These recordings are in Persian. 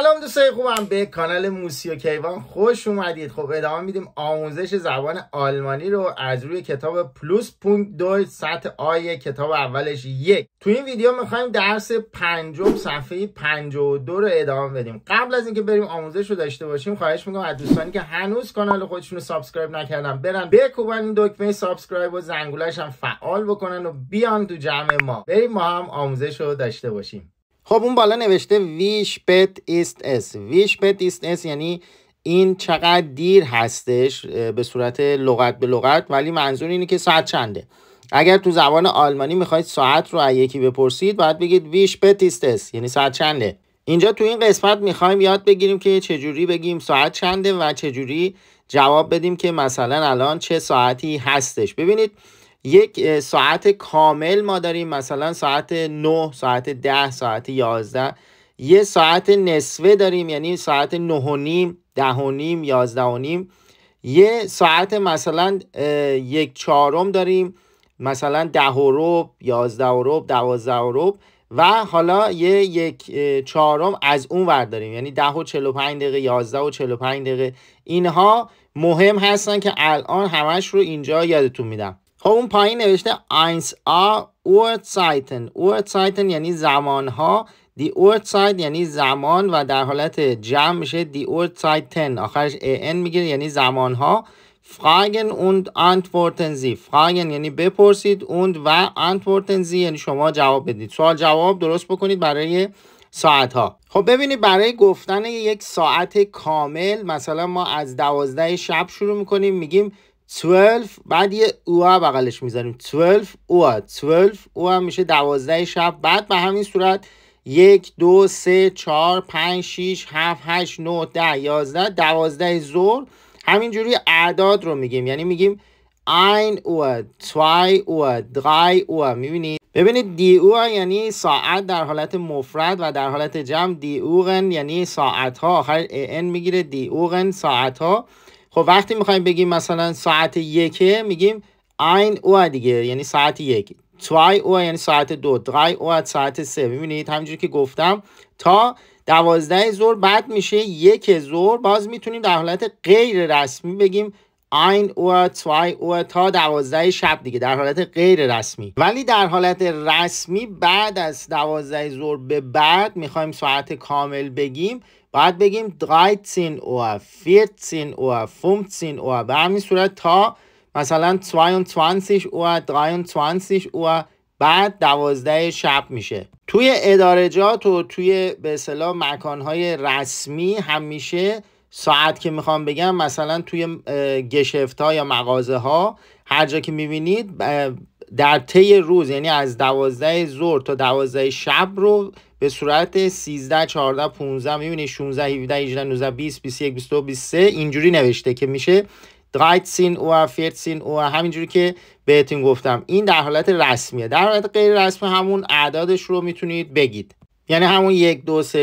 سلام دوستای خوبم به کانال موسی و کیوان خوش اومدید خب ادامه میدیم آموزش زبان آلمانی رو از روی کتاب پلوس پونک دو سطح آی کتاب اولش یک تو این ویدیو میخوایم درس پنجم صفحه دو رو ادامه بدیم قبل از اینکه بریم آموزش رو داشته باشیم خواهش میکنم از دوستانی که هنوز کانال خودشون رو سابسکرایب نکردن برن بکوبن این دکمه سابسکرایب و زنگولش فعال بکنن و بیان تو جمع ما بریم ما هم آموزش رو داشته باشیم خب اون بالا نوشته ویش بت ایست اس ویش یعنی این چقدر دیر هستش به صورت لغت به لغت ولی منظور اینه که ساعت چنده اگر تو زبان آلمانی میخواید ساعت رو از یکی بپرسید باید بگید ویش بت ایست یعنی ساعت چنده اینجا تو این قسمت میخوایم یاد بگیریم که چجوری بگیم ساعت چنده و چجوری جواب بدیم که مثلا الان چه ساعتی هستش ببینید یک ساعت کامل ما داریم مثلا ساعت 9 ساعت 10 ساعت 11 یه ساعت نصفه داریم یعنی ساعت 9 و نیم 10 و نیم 11 و نیم یه ساعت مثلا یک چهارم داریم مثلا 10 و رب 11 و رب 12 و رب و حالا یه یک چهارم از اون ور داریم یعنی 10 و 45 دقیقه 11 و 45 دقیقه اینها مهم هستن که الان همش رو اینجا یادتون میدم خب اون پایین نوشته 1 a Uhrzeiten Uhrzeiten یعنی زمانها دی Uhrzeit یعنی زمان و در حالت جمع میشه دی Uhrzeiten آخرش ان میگیره یعنی زمانها fragen und antworten sie یعنی بپرسید und و antworten sie یعنی شما جواب بدید سوال جواب درست بکنید برای ساعت ها خب ببینید برای گفتن یک ساعت کامل مثلا ما از دوازده شب شروع میکنیم میگیم 12 بعد یه او بغلش میذاریم 12 او 12 او میشه 12 شب بعد به همین صورت 1 2 3 4 5 6 7 8 9 10 11 12 ظهر همینجوری اعداد رو میگیم یعنی میگیم این او 2 او 3 او میبینید ببینید دی او یعنی ساعت در حالت مفرد و در حالت جمع دی اوغن یعنی ساعت ها آخر ان میگیره دی اوغن ساعت ها خب وقتی میخوایم بگیم مثلا ساعت یکه میگیم این او دیگه یعنی ساعت یک توی او یعنی ساعت دو درای او ساعت سه میبینید همینجوری که گفتم تا دوازده زور بعد میشه یک زور باز میتونیم در حالت غیر رسمی بگیم این او توای او تا دوازده شب دیگه در حالت غیر رسمی ولی در حالت رسمی بعد از دوازده زور به بعد میخوایم ساعت کامل بگیم باید بگیم 13 14:00، 14 Uhr 15 Uhr به همین صورت تا مثلا 22 Uhr 23 بعد 12 شب میشه توی ادارجات و توی به اصطلاح مکانهای رسمی همیشه ساعت که میخوام بگم مثلا توی گشفت ها یا مغازه ها هر جا که میبینید در طی روز یعنی از دوازده ظهر تا دوازده شب رو به صورت 13 14 15 میبینی 16 17 18 19 20 21 22 23 اینجوری نوشته که میشه 13 او 14 او همینجوری که بهتون گفتم این در حالت رسمیه در حالت غیر رسمی همون اعدادش رو میتونید بگید یعنی همون 1،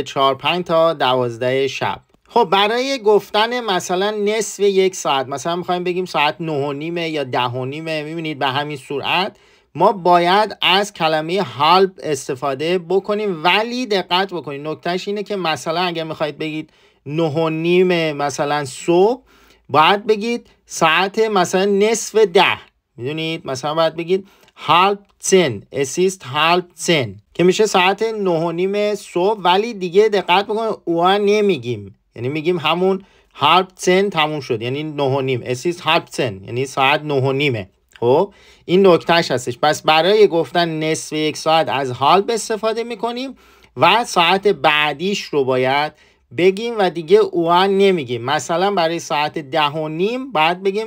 2، 3، 4، 5 تا 12 شب خب برای گفتن مثلا نصف یک ساعت مثلا میخوایم بگیم ساعت 9 و نیمه یا 10 و نیمه میبینید به همین سرعت ما باید از کلمه هالپ استفاده بکنیم ولی دقت بکنیم نکتهش اینه که مثلا اگر میخواید بگید نه و نیم مثلا صبح باید بگید ساعت مثلا نصف ده میدونید مثلا باید بگید هالپ ten, assist help ten. که میشه ساعت نه و نیم صبح ولی دیگه دقت بکنید اوا نمیگیم یعنی میگیم همون هالپ تن تموم شد یعنی نه و نیم اسیست یعنی ساعت نه و نیمه خب این نکتهش هستش پس برای گفتن نصف یک ساعت از حال استفاده میکنیم و ساعت بعدیش رو باید بگیم و دیگه اوان نمیگیم مثلا برای ساعت ده و نیم باید بگیم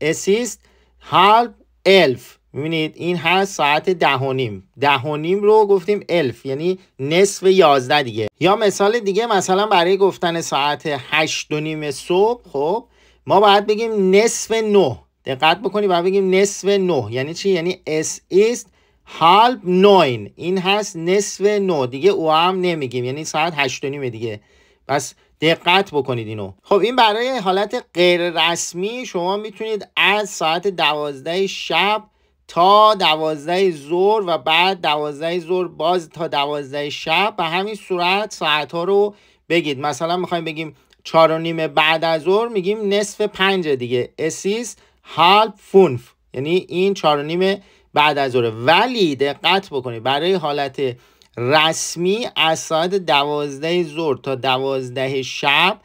اسیست هالب الف میبینید این هست ساعت ده و نیم ده و نیم رو گفتیم الف یعنی نصف یازده دیگه یا مثال دیگه مثلا برای گفتن ساعت هشت و نیم صبح خب ما باید بگیم نصف نه دقت بکنی و بگیم نصف نه یعنی چی یعنی اس ایست هالب نوین این هست نصف نه دیگه او هم نمیگیم یعنی ساعت هشت نیمه دیگه پس دقت بکنید اینو خب این برای حالت غیر رسمی شما میتونید از ساعت دوازده شب تا دوازده ظهر و بعد دوازده ظهر باز تا دوازده شب به همین صورت ساعت ها رو بگید مثلا میخوایم بگیم چهار و نیمه بعد از ظهر میگیم نصف پنج دیگه اسیست هالب فونف یعنی این چهار نیم بعد از ظهر ولی دقت بکنید برای حالت رسمی از ساعت دوازده ظهر تا دوازده شب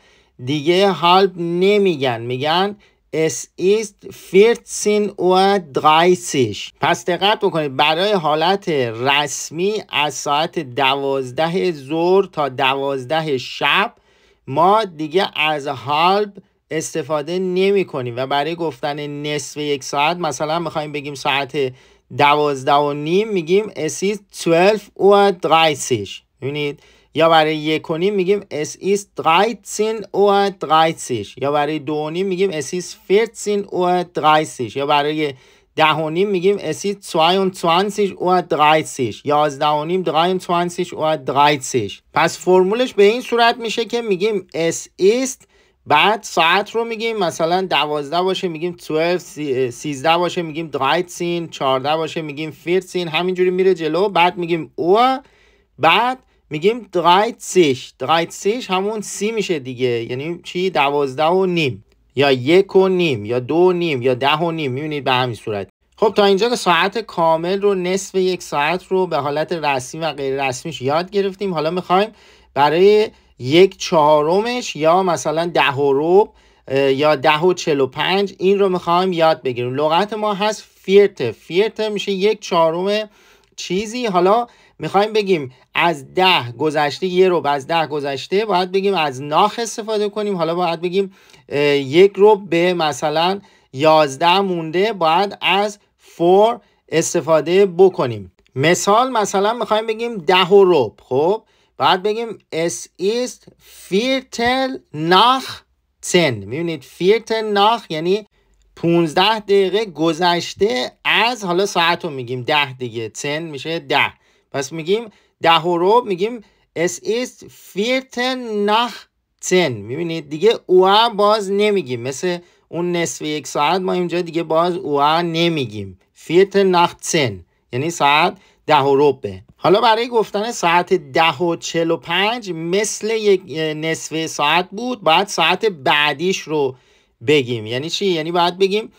دیگه هالب نمیگن میگن اس ایست فیرتسین و 30 پس دقت بکنید برای حالت رسمی از ساعت دوازده ظهر تا دوازده شب ما دیگه از هالب استفاده نمی کنیم و برای گفتن نصف یک ساعت مثلا میخوایم بگیم ساعت دوازده و نیم میگیم اس ایز 12 و 30 یا برای یک و نیم میگیم اس ایز 13 و 30 یا برای دو و نیم میگیم اس ایز 14 و 30 یا برای ده و نیم میگیم اس ایز 22 و 30 یازده و نیم 23 و 30 پس فرمولش به این صورت میشه که میگیم اس ایز بعد ساعت رو میگیم مثلا دوازده باشه میگیم 12 سیزده باشه میگیم 13 چارده باشه میگیم 14 همینجوری میره جلو بعد میگیم او بعد میگیم 16 16 همون سی میشه دیگه یعنی چی دوازده و نیم یا یک و نیم یا دو و نیم یا ده و نیم میبینید به همین صورت خب تا اینجا که ساعت کامل رو نصف یک ساعت رو به حالت رسمی و غیر رسمیش یاد گرفتیم حالا میخوایم برای یک چهارمش یا مثلا ده و روب یا ده و چل و پنج این رو میخوایم یاد بگیریم لغت ما هست فیرته فیرته میشه یک چهارم چیزی حالا میخوایم بگیم از ده گذشته یه روب از ده گذشته باید بگیم از ناخ استفاده کنیم حالا باید بگیم یک روب به مثلا یازده مونده باید از فور استفاده بکنیم مثال مثلا میخوایم بگیم ده و رب خب بعد بگیم اس ایست فیرتل ناخ سن میبینید فیرتل ناخ یعنی 15 دقیقه گذشته از حالا ساعت رو میگیم ده دیگه تن میشه ده پس میگیم ده و رب میگیم اس ایست فیرتل ناخ تن میبینید دیگه او باز نمیگیم مثل اون نصف یک ساعت ما اینجا دیگه باز او نمیگیم فیرتل ناخ تن یعنی ساعت ده و ربه حالا برای گفتن ساعت 10 و 45 مثل یک نصف ساعت بود باید ساعت بعدیش رو بگیم یعنی چی یعنی باید بگیم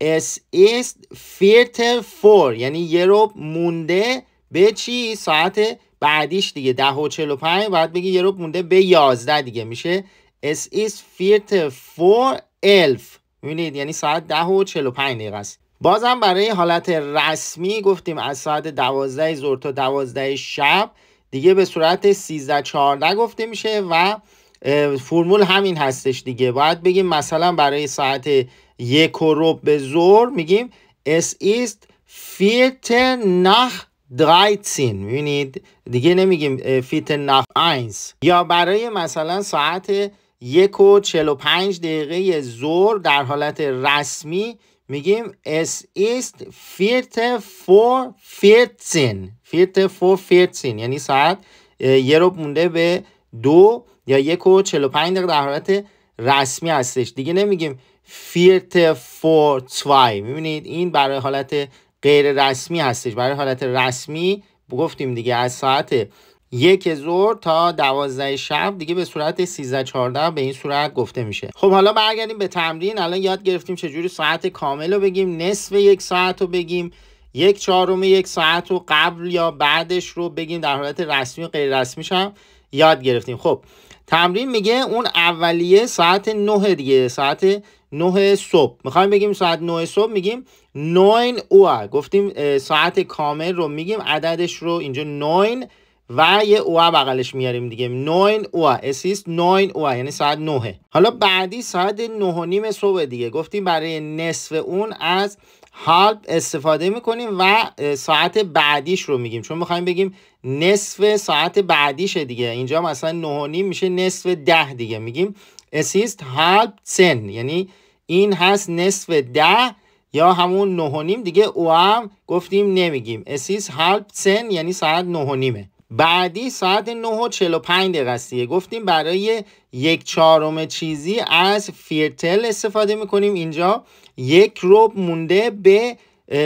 اس اس فیرت فور یعنی یهو مونده به چی ساعت بعدیش دیگه 10 و 45 بعد بگی یهو مونده به 11 دیگه میشه اس اس فیرت فور 11 یعنی ساعت 10 و 45 دقیقه است بازم برای حالت رسمی گفتیم از ساعت دوازده ظهر تا دوازده شب دیگه به صورت 13 14 گفته میشه و فرمول همین هستش دیگه باید بگیم مثلا برای ساعت یک و رو به زور میگیم اس ایست فیت نخ درایتسین میبینید دیگه نمیگیم فیت نخ اینس یا برای مثلا ساعت یک و چل و پنج دقیقه ظهر در حالت رسمی میگیم اس ایست فیرت فور فیرتسین فیرت فور فیرتسین یعنی ساعت یه رو مونده به دو یا یک و چلو پنج دقیقه در حالت رسمی هستش دیگه نمیگیم فیرت فور توای میبینید این برای حالت غیر رسمی هستش برای حالت رسمی گفتیم دیگه از ساعت یک ظهر تا 12 شب دیگه به صورت 13 14 به این صورت گفته میشه خب حالا برگردیم به تمرین الان یاد گرفتیم چجوری ساعت کامل رو بگیم نصف یک ساعت رو بگیم یک چهارم یک ساعت رو قبل یا بعدش رو بگیم در حالت رسمی و غیر رسمی هم یاد گرفتیم خب تمرین میگه اون اولیه ساعت 9 دیگه ساعت 9 صبح میخوایم بگیم ساعت 9 صبح میگیم 9 اوه گفتیم ساعت کامل رو میگیم عددش رو اینجا 9 و یه او بغلش میاریم دیگه 9 او اسیس 9 او یعنی ساعت 9 حالا بعدی ساعت 9 و نیم صبح دیگه گفتیم برای نصف اون از هالب استفاده میکنیم و ساعت بعدیش رو میگیم چون میخوایم بگیم نصف ساعت بعدیشه دیگه اینجا مثلا 9 و نیم میشه نصف 10 دیگه میگیم اسیست هالب سن یعنی این هست نصف 10 یا همون 9 و نیم دیگه او هم گفتیم نمیگیم اسیست هالب سن یعنی ساعت 9 و بعدی ساعت 9 و 45 دقیقه است گفتیم برای یک چهارم چیزی از فیرتل استفاده میکنیم اینجا یک روب مونده به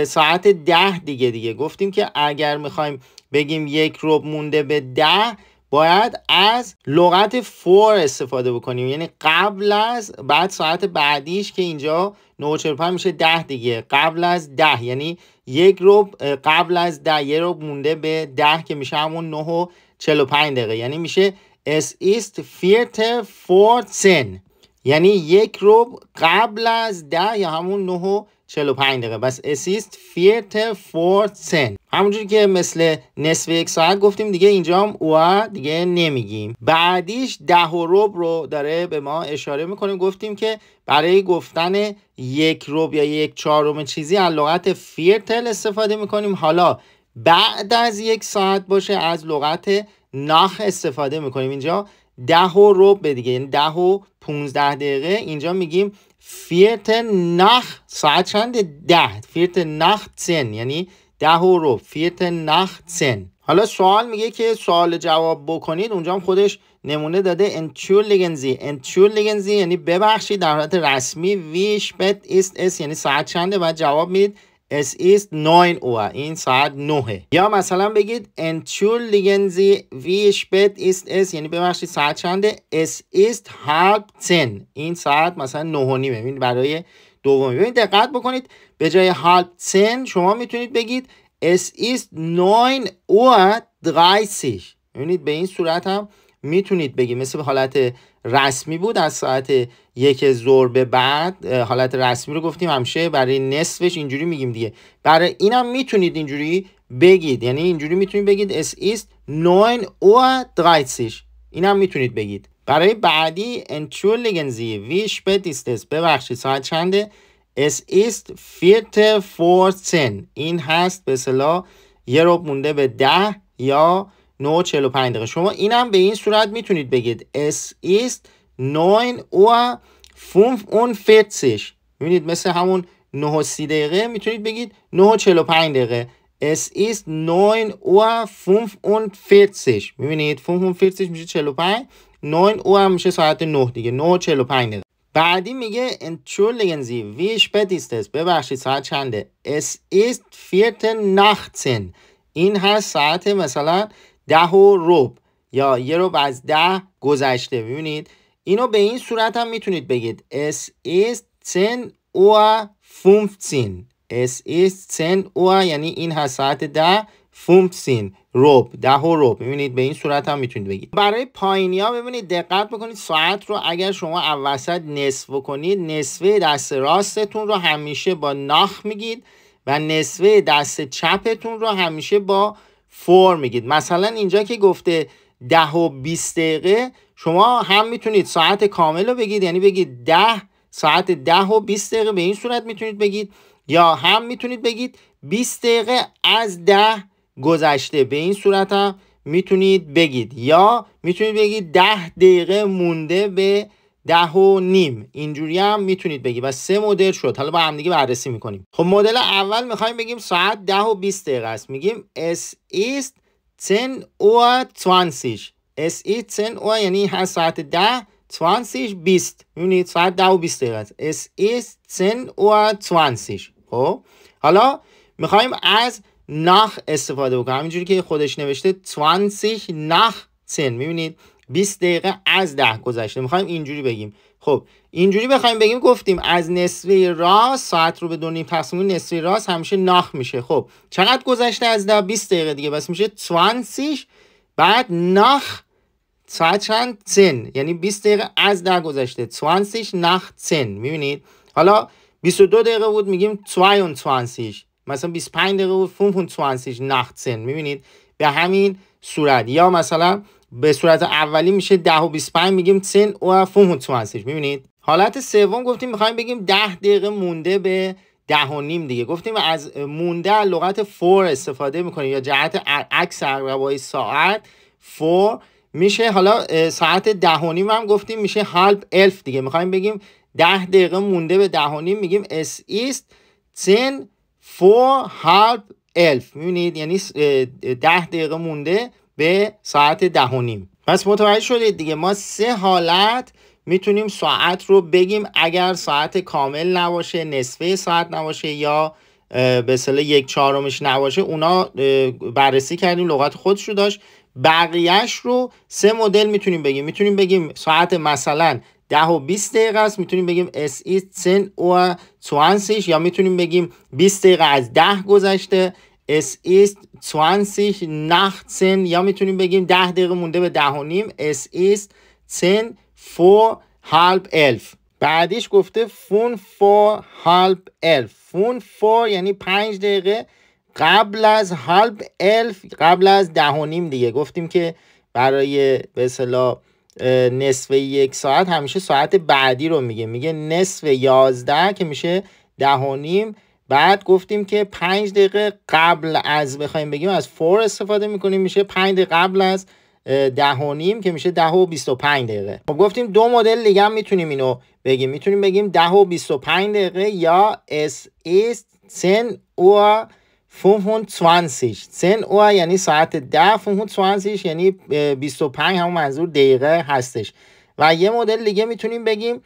ساعت ده دیگه دیگه گفتیم که اگر میخوایم بگیم یک روب مونده به ده باید از لغت فور استفاده بکنیم یعنی قبل از بعد ساعت بعدیش که اینجا 945 میشه 10 دیگه قبل از 10 یعنی یک رو قبل از 10 یه رو مونده به 10 که میشه همون 9 و 45 دقیقه یعنی میشه اس ایست فیرت فور سن یعنی یک رو قبل از 10 یا همون 9 و 45 دقیقه بس اسیست فیرت فور سن همونجوری که مثل نصف یک ساعت گفتیم دیگه اینجا هم دیگه نمیگیم بعدیش ده و رو داره به ما اشاره میکنه گفتیم که برای گفتن یک روب یا یک چهارم چیزی از لغت فیرتل استفاده میکنیم حالا بعد از یک ساعت باشه از لغت ناخ استفاده میکنیم اینجا ده و به دیگه یعنی ده و 15 دقیقه اینجا میگیم فیرت نخ ساعت چند ده فیرت نخ سن یعنی ده و رو فیرت نخ سن حالا سوال میگه که سوال جواب بکنید اونجا هم خودش نمونه داده انتشولگنزی لگنزی یعنی ببخشید در حالت رسمی ویش بت است است یعنی ساعت چنده و جواب میدید Es ist 9 Uhr. این ساعت 9 یا مثلا بگید entschuldigen Sie wie spät ist es یعنی ببخشید ساعت چنده es ist halb 10 این ساعت مثلا 9 و نیمه ببین برای دومی ببین دقت بکنید به جای halb 10 شما میتونید بگید es ist 9 Uhr 30 ببینید به این صورت هم میتونید بگید مثل حالت رسمی بود از ساعت یک ظهر به بعد حالت رسمی رو گفتیم همشه برای نصفش اینجوری میگیم دیگه برای اینم میتونید اینجوری بگید یعنی اینجوری میتونید بگید اس ایست 9 او 30 اینم میتونید بگید برای بعدی entschuldigen وی ویش به دیستس ببخشید ساعت چنده اس ایست فیرت سن این هست به صلاح یه روب مونده به ده یا 945 دقیقه شما اینم به این صورت میتونید بگید اس ایست 9 و 5 اون فتسش میبینید مثل همون 9 30 دقیقه میتونید بگید 9 45 دقیقه اس ایست 9 و 5 اون فتسش میبینید 5 اون فتسش میشه 45 9 و هم میشه ساعت 9 دیگه 9 45 دقیقه بعدی میگه entschuldigen Sie ویش بدیستس ببخشید ساعت چنده اس ایست 4 ناchtن این هست ساعت مثلا ده و رب یا یه رب از ده گذشته ببینید اینو به این صورت هم میتونید بگید اس ایست تن او فومتین اس ایست تن او یعنی این هست ساعت ده فومتین روب ده و روب ببینید به این صورت هم میتونید بگید برای پایینیا ببینید دقت بکنید ساعت رو اگر شما وسط نصف کنید نصفه دست راستتون رو همیشه با ناخ میگید و نصفه دست چپتون رو همیشه با فور میگید مثلا اینجا که گفته ده و 20 دقیقه شما هم میتونید ساعت کامل رو بگید یعنی بگید ده ساعت ده و 20 دقیقه به این صورت میتونید بگید یا هم میتونید بگید 20 دقیقه از ده گذشته به این صورت هم میتونید بگید یا میتونید بگید ده دقیقه مونده به ده و نیم اینجوری هم میتونید بگی و سه مدل شد حالا با هم دیگه بررسی میکنیم خب مدل اول میخوایم بگیم ساعت ده و 20 دقیقه است میگیم اس ایست 10 اور 20 اس ای 10 اور یعنی هر ساعت 10 20 20 میبینید ساعت ده و 20 دقیقه است اس ای 10 اور 20 خب حالا میخوایم از ناخ استفاده بکنم همینجوری که خودش نوشته 20 ناخ 10 میبینید 20 دقیقه از ده گذشته میخوایم اینجوری بگیم خب اینجوری بخوایم بگیم گفتیم از نصفه راست ساعت رو به دو نیم تقسیم نصفه راست همیشه ناخ میشه خب چقدر گذشته از ده 20 دقیقه دیگه بس میشه 20 بعد ناخ ساعت چند سن یعنی 20 دقیقه از ده گذشته 20 ناخ سن میبینید حالا 22 دقیقه بود میگیم 22 مثلا 25 دقیقه بود 25 ناخ سن میبینید به همین صورت یا مثلا به صورت اولی میشه 10 و 25 میگیم 10 و 15 هستش میبینید حالت سوم گفتیم میخوایم بگیم 10 دقیقه مونده به 10 و نیم دیگه گفتیم از مونده لغت فور استفاده میکنیم یا جهت عکس عقربای ساعت فور میشه حالا ساعت 10 و نیم هم گفتیم میشه هالف الف دیگه میخوایم بگیم 10 دقیقه مونده به 10 و نیم میگیم اس ایست 10 فور هالف الف میبینید یعنی 10 دقیقه مونده به ساعت ده و نیم پس متوجه شدید دیگه ما سه حالت میتونیم ساعت رو بگیم اگر ساعت کامل نباشه نصفه ساعت نباشه یا به صلاح یک چهارمش نباشه اونا بررسی کردیم لغت خودش رو داشت بقیهش رو سه مدل میتونیم بگیم میتونیم بگیم ساعت مثلا ده و 20 دقیقه است میتونیم بگیم اس ای سن یا میتونیم بگیم 20 دقیقه از ده گذشته it is 20 18 یا می تونیم بگیم 10 دقیقه مونده به 10 و نیم it is 10 4:30 11 بعدش گفته 10 4:30 11 10 4 یعنی 5 دقیقه قبل از 11 قبل از 10 و نیم دیگه گفتیم که برای به اصطلاح نصفه یک ساعت همیشه ساعت بعدی رو میگه میگه نصف 11 که میشه 10 و نیم بعد گفتیم که 5 دقیقه قبل از بخوایم بگیم از فور استفاده میکنیم میشه 5 دقیقه قبل از ده و نیم که میشه 10 و 25 دقیقه خب گفتیم دو مدل دیگه هم میتونیم اینو بگیم میتونیم بگیم 10 و 25 دقیقه یا اس ایست 10 او 25 10 یعنی ساعت 10 25 یعنی 25 همون منظور دقیقه هستش و یه مدل دیگه میتونیم بگیم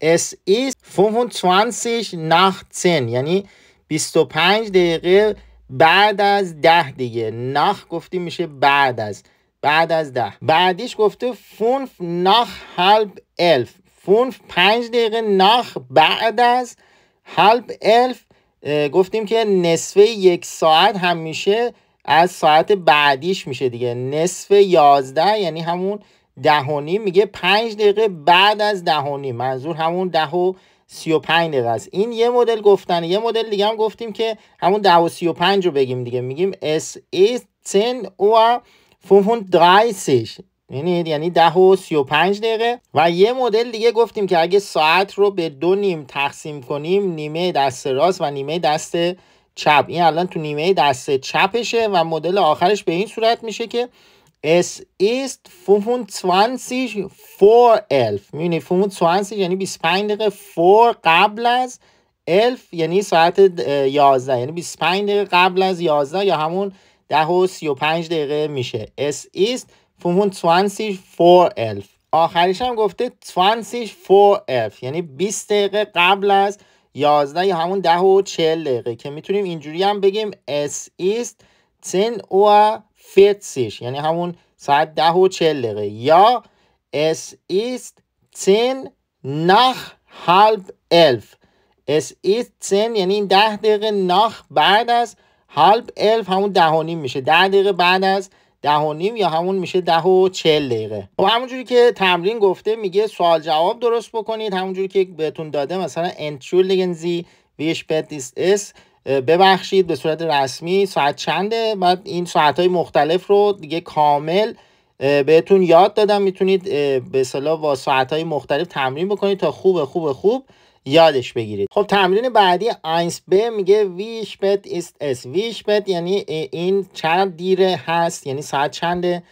اس ایست 25 nach 10 یعنی 25 دقیقه بعد از 10 دیگه نخ گفتیم میشه بعد از بعد از 10 بعدیش گفته 5 نخ هالب 11 فون 5 دقیقه نخ بعد از هالب 11 گفتیم که نصفه یک ساعت همیشه از ساعت بعدیش میشه دیگه نصف 11 یعنی همون 10 و نیم میگه 5 دقیقه بعد از 10 و نیم منظور همون ده و 35 دقیقه است این یه مدل گفتن یه مدل دیگه هم گفتیم که همون 10 و 35 رو بگیم دیگه میگیم اس ای 10 و 35 یعنی یعنی 10 و 35 دقیقه و یه مدل دیگه گفتیم که اگه ساعت رو به دو نیم تقسیم کنیم نیمه دست راست و نیمه دست چپ این الان تو نیمه دست چپشه و مدل آخرش به این صورت میشه که Es ist 25 vor 11 25 یعنی 25 دقیقه فور قبل از 11 یعنی ساعت 11 یعنی 25 دقیقه قبل از 11 یا همون 10 و 35 دقیقه میشه اس ist 25 vor 11 آخرش هم گفته 20 فور 11 یعنی 20 دقیقه قبل از 11 یا همون 10 و 40 دقیقه که میتونیم اینجوری هم بگیم اس ایست 10 و فیتسیش یعنی همون ساعت ده و چل دقیقه یا اس ایست تین نخ هلب الف اس ایست تین یعنی این ده دقیقه نخ بعد از هلب الف همون ده و نیم میشه ده دقیقه بعد از ده و نیم یا همون میشه ده و چل دقیقه خب همونجوری که تمرین گفته میگه سوال جواب درست بکنید همونجوری که بهتون داده مثلا انترول لگنزی ویش اس ببخشید به صورت رسمی ساعت چنده بعد این ساعت های مختلف رو دیگه کامل بهتون یاد دادم میتونید به صلاح با ساعت های مختلف تمرین بکنید تا خوب خوب خوب یادش بگیرید خب تمرین بعدی آینس به میگه ویش بت است اس ویش یعنی این چند دیره هست یعنی ساعت چنده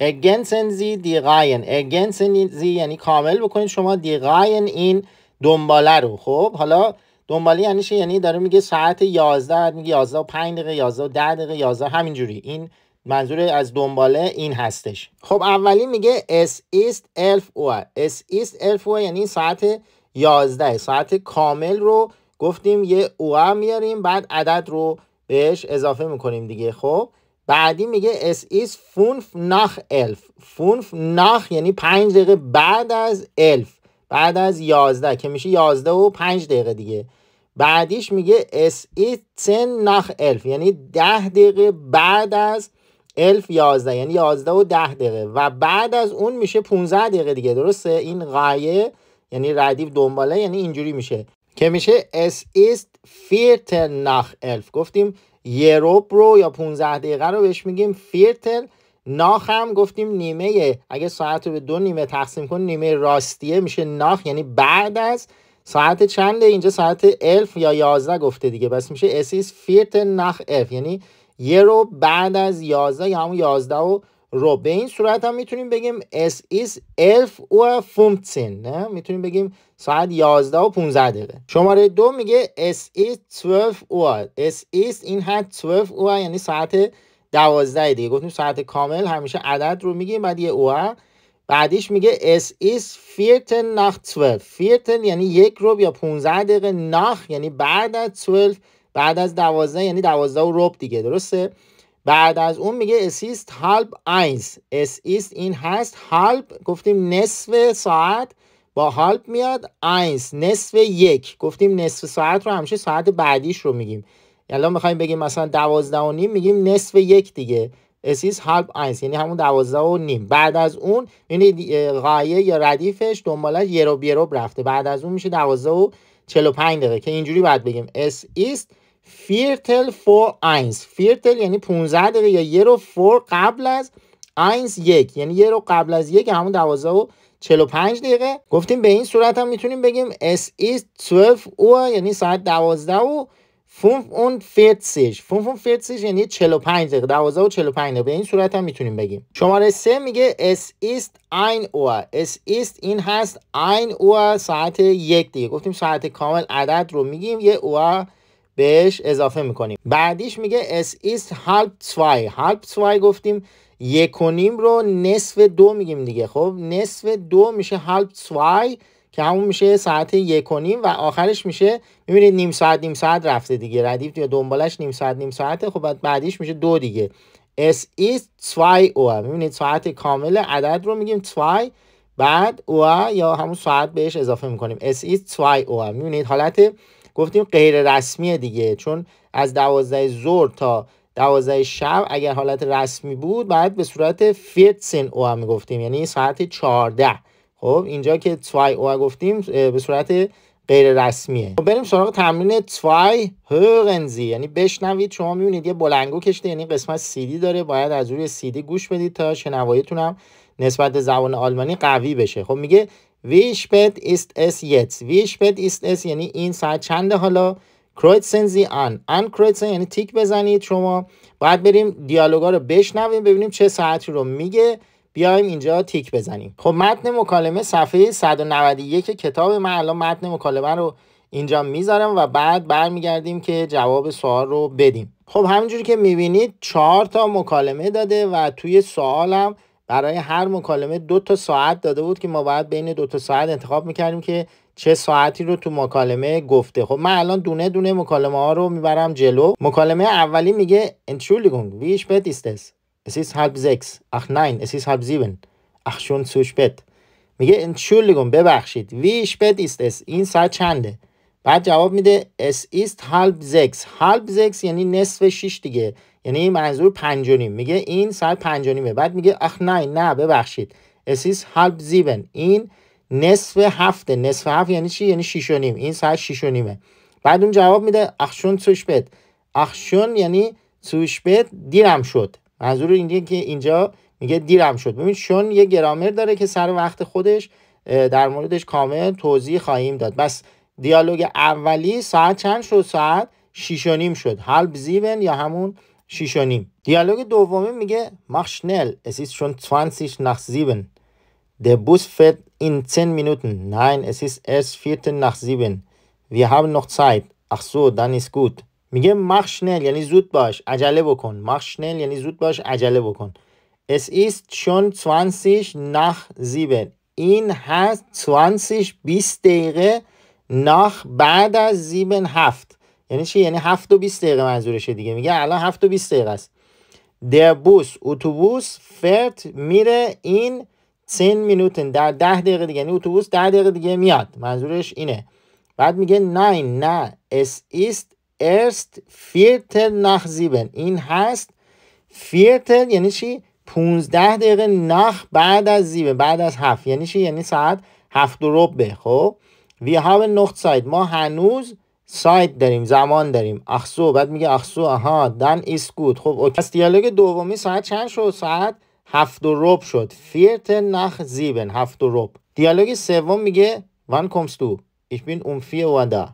اگنسن زی غاین اگنسن یعنی کامل بکنید شما غاین این دنباله رو خب حالا دنبالی یعنی یعنی داره میگه ساعت 11 میگه 11 و 5 دقیقه 11 و 10 دقیقه 11 همینجوری این منظور از دنباله این هستش خب اولی میگه اس ایست الف او اس ایست الف او یعنی ساعت 11 ساعت کامل رو گفتیم یه اوه میاریم بعد عدد رو بهش اضافه میکنیم دیگه خب بعدی میگه اس ایست فونف نخ الف فونف نخ یعنی 5 دقیقه بعد از الف بعد از 11 که میشه 11 و 5 دقیقه دیگه بعدیش میگه اس ای نخ الف یعنی ده دقیقه بعد از الف یازده یعنی یازده و ده دقیقه و بعد از اون میشه 15 دقیقه دیگه درسته این غایه یعنی ردیب دنباله یعنی اینجوری میشه که میشه اس ایست فیرتل ناخ الف گفتیم یروپ رو یا 15 دقیقه رو بهش میگیم فیرتل ناخ هم گفتیم نیمه اگه ساعت رو به دو نیمه تقسیم کن نیمه راستیه میشه ناخ یعنی بعد از ساعت چند اینجا ساعت 11 یا 11 گفته دیگه بس میشه اس ایز 14 ناخ یعنی یه رو بعد از 11 همون 11 و ربع اینجوری هم میتونیم بگیم اس ایز 11 و 15 نه میتونیم بگیم ساعت 11 و 15 دقیقه شماره 2 میگه اس ای 12 و اس این هات 12 و یعنی ساعت 12 دیگه گفتم ساعت کامل همیشه عدد رو میگی بعد یه اوه بعدیش میگه اس ایس فیرتن ناخ 12 فیرتن یعنی یک رو یا 15 دقیقه ناخ یعنی بعد از 12 بعد از 12 یعنی 12 و رب دیگه درسته بعد از اون میگه اسیست هالب اینز اس اس این هست هالب گفتیم نصف ساعت با هالب میاد اینز نصف یک گفتیم نصف ساعت رو همیشه ساعت بعدیش رو میگیم الان میخوایم بگیم مثلا 12 و نیم میگیم نصف یک دیگه اسیس هالب اینس یعنی همون 12 و نیم بعد از اون یعنی قایه یا ردیفش دنبالش یروب یروب رفته بعد از اون میشه 12 و 45 دقیقه که اینجوری بعد بگیم اس ایست فیرتل فور اینس فیرتل یعنی 15 دقیقه یا یرو فور قبل از اینس یک یعنی رو قبل از یک همون 12 و 45 دقیقه گفتیم به این صورت هم میتونیم بگیم اس ایست 12 او یعنی ساعت 12 و 45 45 یعنی 45 دقیقه 12 و 45 دقیقه به این صورت هم میتونیم بگیم شماره 3 میگه اس ایست این او اس ایست این هست این او ساعت یک دیگه گفتیم ساعت کامل عدد رو میگیم یه او بهش اضافه میکنیم بعدیش میگه اس ایست halb zwei halb zwei گفتیم یک و نیم رو نصف دو میگیم دیگه خب نصف دو میشه halb zwei که همون میشه ساعت یک و نیم و آخرش میشه میبینید نیم ساعت نیم ساعت رفته دیگه ردیف یا دنبالش نیم ساعت نیم ساعته خب بعدیش میشه دو دیگه اس is 2 او میبینید ساعت کامل عدد رو میگیم 2 بعد او یا همون ساعت بهش اضافه میکنیم اس is 2 او میبینید حالت گفتیم غیر رسمی دیگه چون از دوازده ظهر تا دوازده شب اگر حالت رسمی بود بعد به صورت فیتسین او هم میگفتیم یعنی ساعت 14 خب اینجا که توای او گفتیم به صورت غیر رسمیه خب بریم سراغ تمرین توای هرنزی یعنی بشنوید شما میبینید یه بلنگو کشته یعنی قسمت سیدی داره باید از روی سیدی گوش بدید تا شنواییتون هم نسبت زبان آلمانی قوی بشه خب میگه وی spät ist es jetzt یعنی این ساعت چنده حالا کرایتسن زی آن آن یعنی تیک بزنید شما باید بریم دیالوگا رو بشنویم ببینیم چه ساعتی رو میگه بیایم اینجا تیک بزنیم خب متن مکالمه صفحه 191 کتاب من الان متن مکالمه رو اینجا میذارم و بعد برمیگردیم که جواب سوال رو بدیم خب همینجوری که میبینید چهار تا مکالمه داده و توی سوالم برای هر مکالمه دو تا ساعت داده بود که ما باید بین دو تا ساعت انتخاب میکردیم که چه ساعتی رو تو مکالمه گفته خب من الان دونه دونه مکالمه ها رو میبرم جلو مکالمه اولی میگه Entschuldigung, ویش spät Es ist halb sechs. Ach nein, es ist halb sieben. Ach schon zu spät. میگه Entschuldigung, ببخشید. Wie spät است؟ این ساعت چنده؟ بعد جواب میده اس ایست halb زکس هلب زکس یعنی نصف شیش دیگه. یعنی منظور پنج و نیم. میگه این ساعت پنج و نیمه. بعد میگه اخ نه نه ببخشید. اس ایست هلب sieben. این نصف هفته. نصف هفت یعنی چی؟ یعنی شیش و نیم. این ساعت شیش و نیمه. بعد اون جواب میده اخشون zu اخشون یعنی zu دیرم شد. منظور اینه که اینجا میگه دیرم شد ببین شون یه گرامر داره که سر وقت خودش در موردش کامل توضیح خواهیم داد بس دیالوگ اولی ساعت چند شد ساعت شیش نیم شد halb زیبن یا همون شیش دیالوگ دومی میگه mach schnell es ist schon 20 nach 7 der Bus fährt in 10 Minuten nein اس ist erst nach 7 wir haben noch Zeit ach میگه مخشنل یعنی زود باش عجله بکن مخشنل یعنی زود باش عجله بکن اس ایست چون 20 نخ 7 این هست 20 20 دقیقه ناخ بعد از 7 هفت یعنی چه؟ یعنی 7 و 20 دقیقه منظورشه دیگه میگه الان 7 و 20 دقیقه است در بوس اتوبوس فرت میره این 10 مینوتن در 10 دقیقه دیگه یعنی اتوبوس 10 دقیقه دیگه میاد منظورش اینه بعد میگه ناین نه اس ایست است viertel nach sieben این هست viertel یعنی چی؟ پونزده دقیقه نخ بعد از زیبه بعد از هفت یعنی چی؟ یعنی ساعت هفت و ربه خب وی هاو نخت ساید ما هنوز سایت داریم زمان داریم اخسو بعد میگه اخسو آها دن ایست گود خب اوکی از دیالوگ دومی ساعت چند شد ساعت هفت و رب شد فیرت نخ زیبن هفت و رب دیالوگ سوم میگه وان کمستو ایش بین اون فیه وادا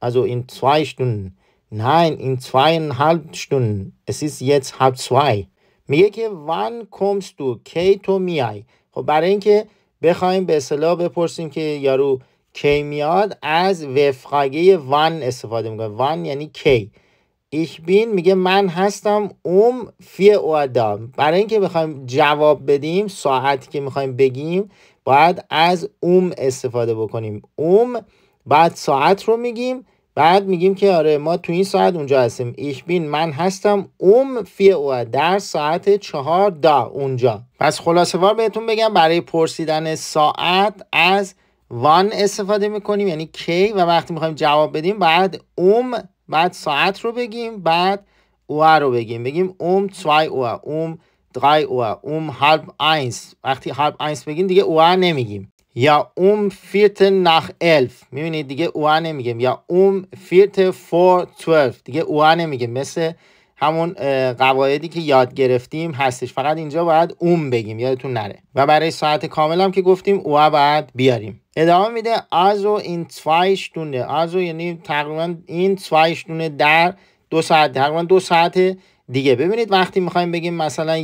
از این 2 Stunden Nein, in zweieinhalb Stunden. Es ist jetzt halb zwei. میگه که وان کمز تو کی تو میای خب برای اینکه بخوایم به اصطلاح بپرسیم که یارو کی میاد از وفقاگه وان استفاده میکنه وان یعنی کی ایش بین میگه من هستم اوم فی اوادام برای اینکه بخوایم جواب بدیم ساعتی که میخوایم بگیم باید از اوم استفاده بکنیم اوم بعد ساعت رو میگیم بعد میگیم که آره ما تو این ساعت اونجا هستیم ایش بین من هستم اوم فی او در ساعت چهار دا اونجا پس خلاصه وار بهتون بگم برای پرسیدن ساعت از وان استفاده میکنیم یعنی کی و وقتی میخوایم جواب بدیم بعد اوم بعد ساعت رو بگیم بعد او رو بگیم بگیم اوم توی او اوم درای او اوم هالب اینس وقتی halb اینس بگیم دیگه او نمیگیم یا اوم فیرت نخ الف میبینید دیگه اوه نمیگیم یا اوم فیرت فور توالف دیگه اوه نمیگیم مثل همون قواعدی که یاد گرفتیم هستش فقط اینجا باید اوم بگیم یادتون نره و برای ساعت کامل هم که گفتیم اوه باید بیاریم ادامه میده آزو این تویش دونه آزو یعنی تقریبا این تویش دونه در دو ساعت تقریبا دو ساعت دیگه ببینید وقتی میخوایم بگیم مثلا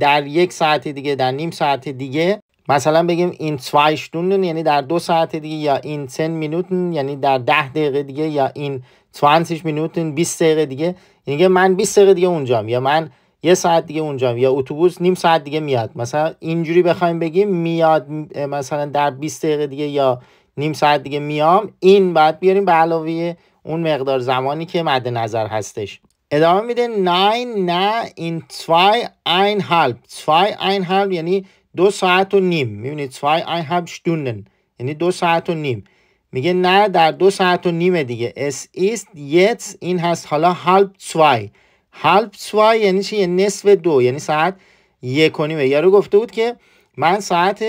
در یک ساعت دیگه در نیم ساعت دیگه مثلا بگیم این 2 Stunden یعنی در دو ساعت دیگه یا این 10 minuten یعنی در 10 دقیقه دیگه یا این 20 minuten 20 دقیقه دیگه یعنی من 20 دقیقه دیگه اونجام یا من یه ساعت دیگه اونجام یا اتوبوس نیم ساعت دیگه میاد مثلا اینجوری بخوایم بگیم میاد مثلا در 20 دقیقه دیگه یا نیم ساعت دیگه میام این بعد بیاریم به علاوه اون مقدار زمانی که مد نظر هستش ادامه میده 9 نه این 2 1 halb 2 1 halb یعنی دو ساعت و نیم میبینید zwei هاب شتونن یعنی دو ساعت و نیم میگه نه در دو ساعت و نیم دیگه اس ایست یتس این هست حالا هلپ سوای. هالب سوای یعنی چی یعنی نصف دو یعنی ساعت یک و نیمه یارو گفته بود که من ساعت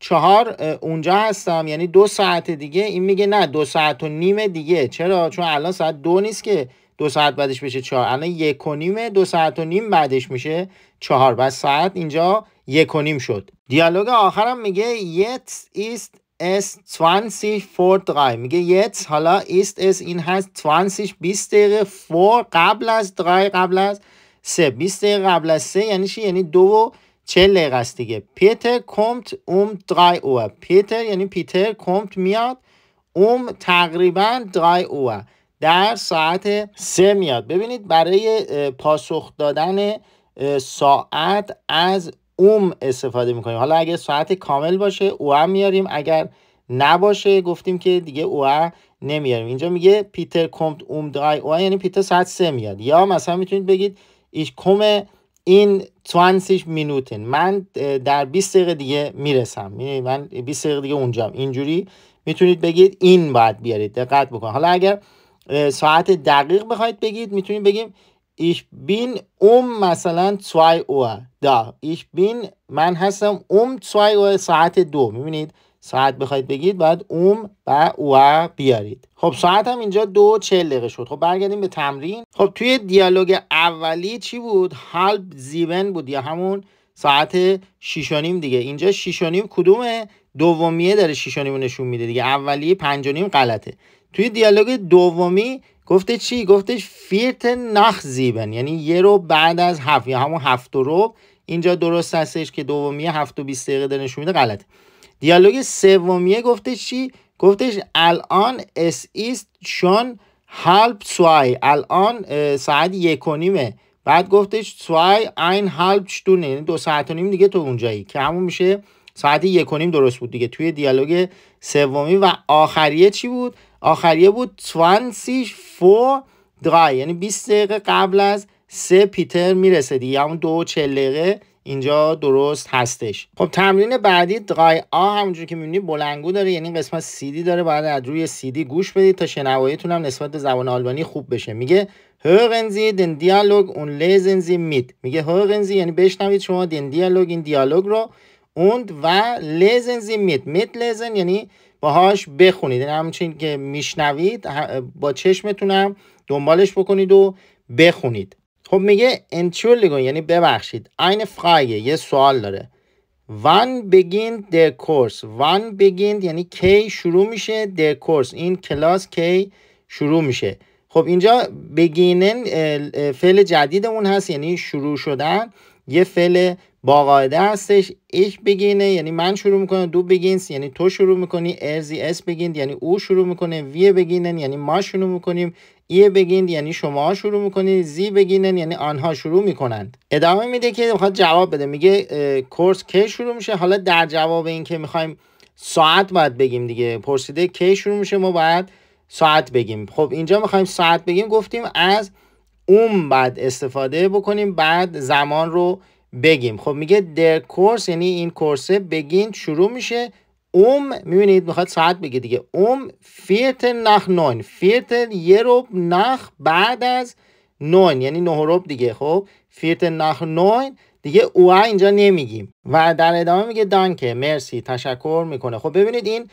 چهار اونجا هستم یعنی دو ساعت دیگه این میگه نه دو ساعت و نیم دیگه چرا چون الان ساعت دو نیست که دو ساعت بعدش بشه چهار الان یک و نیمه دو ساعت و نیم بعدش میشه چهار بس ساعت اینجا یک شد دیالوگ آخرم میگه یت ایست اس 20 میگه یت حالا ایست اس این هست 20 20 دقیقه فور قبل از درای قبل از 20 دقیقه قبل از سه یعنی چی یعنی دو و چه دقیقه است دیگه پیتر کمت اوم 3 او پیتر یعنی پیتر کمت میاد اوم تقریبا 3 او در ساعت سه میاد ببینید برای پاسخ دادن ساعت از اوم استفاده میکنیم حالا اگر ساعت کامل باشه او میاریم اگر نباشه گفتیم که دیگه او نمیاریم اینجا میگه پیتر کمت اوم دای او یعنی پیتر ساعت سه میاد یا مثلا میتونید بگید ایش کم این 20 مینوتن من در 20 دقیقه دیگه میرسم یعنی من 20 دقیقه دیگه اونجام اینجوری میتونید بگید این باید بیارید دقت بکن حالا اگر ساعت دقیق بخواید بگید میتونید بگیم ich bin um مثلا 2 Uhr da ich bin من هستم um 2 Uhr ساعت 2 میبینید ساعت بخواید بگید بعد um و uh بیارید خب ساعت هم اینجا 2 40 دقیقه شد خب برگردیم به تمرین خب توی دیالوگ اولی چی بود halb 7 بود یا همون ساعت 6 دیگه اینجا 6 کدومه دومیه داره 6 نشون میده دیگه اولی 5 غلطه توی دیالوگ دومی گفته چی گفتش فیرت نخ زیبن یعنی یه رو بعد از هفت یا همون هفت و رو اینجا درست هستش که دومیه هفت و بیست دقیقه داره نشون میده غلطه دیالوگ سومیه گفته چی گفتش الان اس ایست شون هلپ سوای الان ساعت یک و نیمه بعد گفتش سوای این هلپ شتونه یعنی دو ساعت و نیم دیگه تو اونجایی که همون میشه ساعت یک و نیم درست بود دیگه توی دیالوگ سومی و آخریه چی بود آخریه بود 24 درای یعنی 20 دقیقه قبل از سه پیتر میرسه دیگه اون یعنی دو چل دقیقه اینجا درست هستش خب تمرین بعدی درای آ همونجور که میبینید بلنگو داره یعنی قسمت دی داره باید از روی دی گوش بدید تا شنواییتون هم نسبت به زبان آلبانی خوب بشه میگه hören Sie دیالوگ اون und lesen میگه hören یعنی بشنوید شما دن دیالوگ این دیالوگ رو و لیزن زی میت میت یعنی باهاش بخونید یعنی همچین که میشنوید با چشمتونم دنبالش بکنید و بخونید خب میگه entschuldigung یعنی ببخشید این فقایه یه سوال داره وان بگین در کورس وان بگین یعنی کی شروع میشه در کورس این کلاس کی شروع میشه خب اینجا بگینن فعل اون هست یعنی شروع شدن یه فعل با قاعده هستش ایک بگینه یعنی من شروع میکنه دو بگینس یعنی تو شروع میکنی ارزی اس بگیند یعنی او شروع میکنه وی بگینن یعنی ما شروع میکنیم ای بگیند یعنی شما شروع میکنی زی بگینن یعنی آنها شروع میکنند ادامه میده که میخواد جواب بده میگه کورس کی شروع میشه حالا در جواب این که میخوایم ساعت باید بگیم دیگه پرسیده کی شروع میشه ما باید ساعت بگیم خب اینجا میخوایم ساعت بگیم گفتیم از اون بعد استفاده بکنیم بعد زمان رو بگیم خب میگه در کورس یعنی این کورسه بگین شروع میشه اوم میبینید میخواد ساعت بگه دیگه اوم فیرت نخ نون فیرت روب نخ بعد از نون یعنی نهروب دیگه خب فیرت نخ نون دیگه او اینجا نمیگیم و در ادامه میگه دانکه مرسی تشکر میکنه خب ببینید این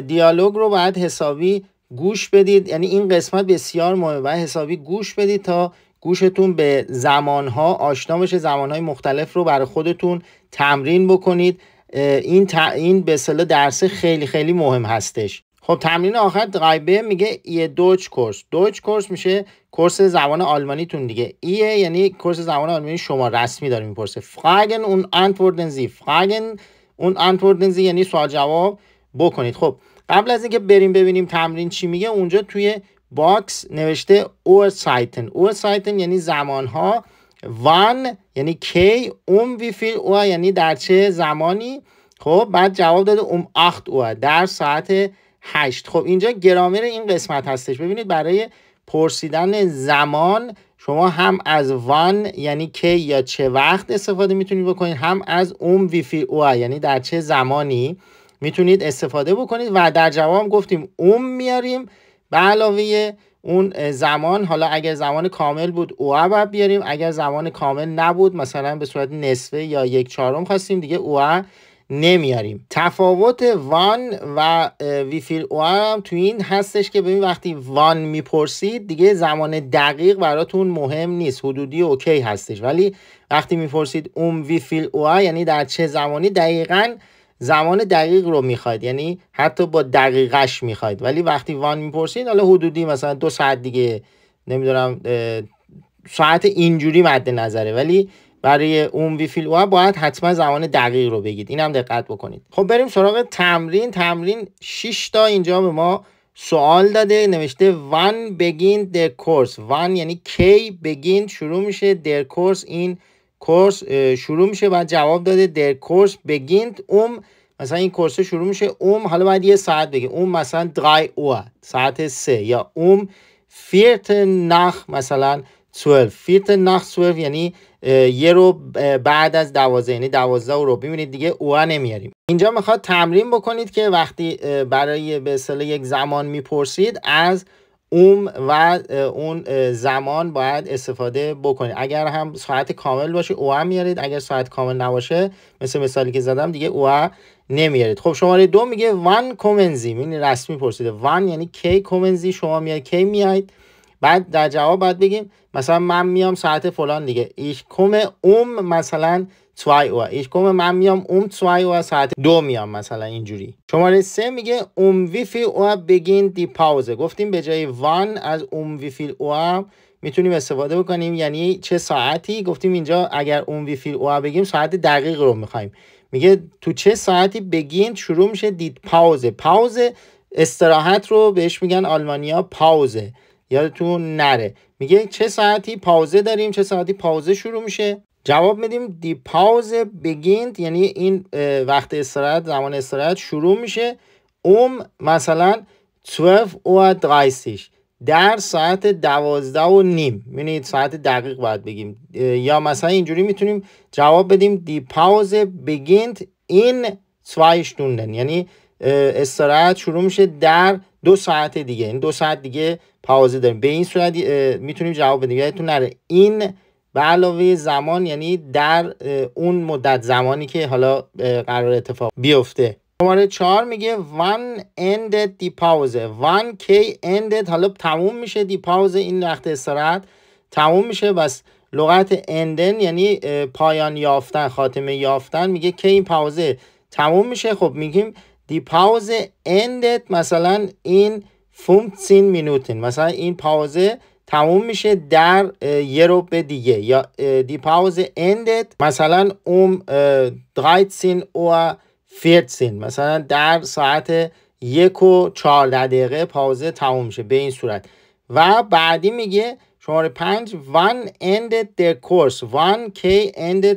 دیالوگ رو باید حسابی گوش بدید یعنی این قسمت بسیار مهمه و حسابی گوش بدید تا گوشتون به زمانها آشنا بشه زمانهای مختلف رو برای خودتون تمرین بکنید این, ت... این به صلاح درس خیلی خیلی مهم هستش خب تمرین آخر قایبه میگه یه دوچ کورس دوچ کورس میشه کورس زبان آلمانیتون دیگه ایه یعنی کورس زبان آلمانی شما رسمی داره میپرسه فراگن اون انتوردن زی فراگن اون انتوردن زی یعنی سوال جواب بکنید خب قبل از اینکه بریم ببینیم تمرین چی میگه اونجا توی باکس نوشته اور سایتن اور سایتن یعنی زمان ها وان یعنی کی اوم وی فیل او یعنی در چه زمانی خب بعد جواب داده اوم اخت او در ساعت هشت خب اینجا گرامر این قسمت هستش ببینید برای پرسیدن زمان شما هم از وان یعنی کی یا چه وقت استفاده میتونید بکنید هم از اوم وی او یعنی در چه زمانی میتونید استفاده بکنید و در جواب گفتیم اوم میاریم به علاوه اون زمان حالا اگر زمان کامل بود او باید بیاریم اگر زمان کامل نبود مثلا به صورت نصفه یا یک چهارم خواستیم دیگه او نمیاریم تفاوت وان و ویفیل او هم تو این هستش که ببین وقتی وان میپرسید دیگه زمان دقیق براتون مهم نیست حدودی اوکی هستش ولی وقتی میپرسید اوم ویفیل او یعنی در چه زمانی دقیقاً زمان دقیق رو میخواید یعنی حتی با دقیقش میخواید ولی وقتی وان میپرسید حالا حدودی مثلا دو ساعت دیگه نمیدونم ساعت اینجوری مد نظره ولی برای اون ویفیل فیل باید حتما زمان دقیق رو بگید این هم دقت بکنید خب بریم سراغ تمرین تمرین 6 تا اینجا به ما سوال داده نوشته وان بگین در کورس وان یعنی کی بگین شروع میشه در کورس این کورس شروع میشه بعد جواب داده در کورس بگیند اوم مثلا این کورس شروع میشه اوم حالا باید یه ساعت بگه اوم مثلا درای اوه ساعت سه یا اوم فیرت نخ مثلا 12 فیرت نخ 12 یعنی یه رو بعد از دوازه یعنی دوازده رو ببینید دیگه اوه نمیاریم اینجا میخواد تمرین بکنید که وقتی برای به یک زمان میپرسید از اوم و اون زمان باید استفاده بکنید اگر هم ساعت کامل باشه او هم میارید اگر ساعت کامل نباشه مثل مثالی که زدم دیگه او نمیارید خب شماره دو میگه وان کومنزی این رسمی پرسیده وان یعنی کی کومنزی شما میاد کی میایید بعد در جواب باید بگیم مثلا من میام ساعت فلان دیگه ایش کم اوم مثلا 2 اوه ایش komme من میام اوم 2 اوه ساعت دو میام مثلا اینجوری شماره سه میگه اوم wie viel اوه begin die گفتیم به جای وان از اوم wie viel اوه میتونیم استفاده بکنیم یعنی چه ساعتی گفتیم اینجا اگر اون وی فیل اوه بگیم ساعت دقیق رو میخوایم میگه تو چه ساعتی بگین شروع میشه دید پاوزه پاوزه استراحت رو بهش میگن آلمانیا پاوزه یادتون نره میگه چه ساعتی پاوزه داریم چه ساعتی پاوزه شروع میشه جواب میدیم دی پاوز بگیند یعنی این وقت استراحت زمان استراحت شروع میشه اوم مثلا 12 30 در ساعت 12 و نیم یعنی ساعت دقیق باید بگیم یا مثلا اینجوری میتونیم جواب بدیم دی پاوز بگیند این 2 شتوندن یعنی استراحت شروع میشه در دو ساعت دیگه این یعنی دو ساعت دیگه پاوزه داریم به این صورت میتونیم جواب بدیم یادتون نره این به علاوه زمان یعنی در اون مدت زمانی که حالا قرار اتفاق بیفته شماره چهار میگه one ended the pause one کی ended حالا تموم میشه دی پاوزه این وقت استراحت تموم میشه بس لغت اندن یعنی پایان یافتن خاتمه یافتن میگه که این پاوزه تموم میشه خب میگیم دی پاوزه اندت مثلا این 15 مینوتن مثلا این پاوزه تموم میشه در یه به دیگه یا دی پاوز اندت مثلا اوم 13 او 14 مثلا در ساعت یک و 14 دقیقه پاوزه تموم میشه به این صورت و بعدی میگه شماره پنج وان اندد در کورس وان کی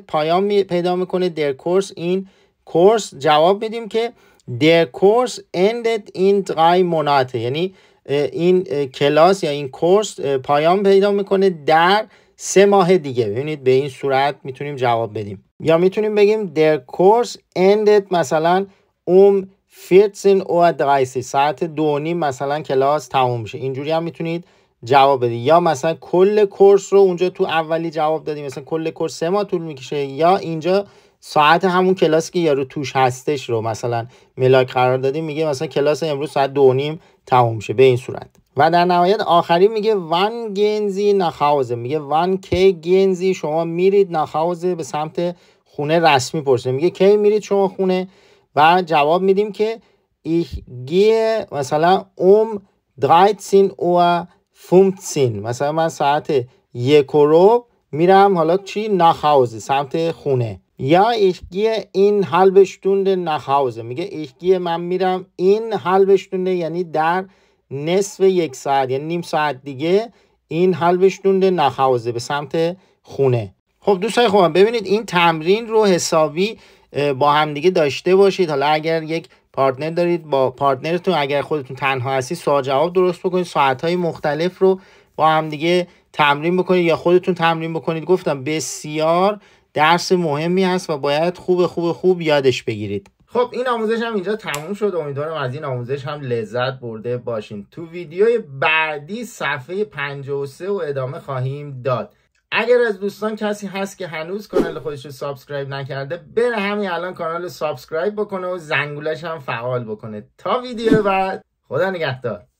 پایان پیدا میکنه در کورس این کورس جواب میدیم که در کورس اندد این درای مناته یعنی این کلاس یا این کورس پایان پیدا میکنه در سه ماه دیگه ببینید به این صورت میتونیم جواب بدیم یا میتونیم بگیم در کورس ended مثلا اوم um 14 او ساعت دو نیم مثلا کلاس تموم میشه اینجوری هم میتونید جواب بدید یا مثلا کل کورس رو اونجا تو اولی جواب دادیم مثلا کل کورس سه ماه طول میکشه یا اینجا ساعت همون کلاسی که یارو توش هستش رو مثلا ملاک قرار دادیم میگه مثلا کلاس امروز ساعت دو نیم تموم شه به این صورت و در نهایت آخری میگه وان گنزی نخوازه میگه وان کی گنزی شما میرید نخوازه به سمت خونه رسمی پرسه میگه کی میرید شما خونه و جواب میدیم که ایخ گیه مثلا اوم درایتسین او فومتسین مثلا من ساعت یک و میرم حالا چی نخوازه سمت خونه یا ایشگیه این halbe Stunde nach میگه ایشگیه من میرم این halbe یعنی در نصف یک ساعت یعنی نیم ساعت دیگه این halbe Stunde nach به سمت خونه خب دوستای خوبم ببینید این تمرین رو حسابی با همدیگه داشته باشید حالا اگر یک پارتنر دارید با پارتنرتون اگر خودتون تنها هستی سوال جواب درست بکنید ساعت های مختلف رو با همدیگه تمرین بکنید یا خودتون تمرین بکنید گفتم بسیار درس مهمی هست و باید خوب خوب خوب یادش بگیرید خب این آموزش هم اینجا تموم شد امیدوارم از این آموزش هم لذت برده باشین تو ویدیوی بعدی صفحه 53 و ادامه خواهیم داد اگر از دوستان کسی هست که هنوز کانال خودش رو سابسکرایب نکرده بره همین الان کانال رو سابسکرایب بکنه و زنگولش هم فعال بکنه تا ویدیو بعد خدا نگهدار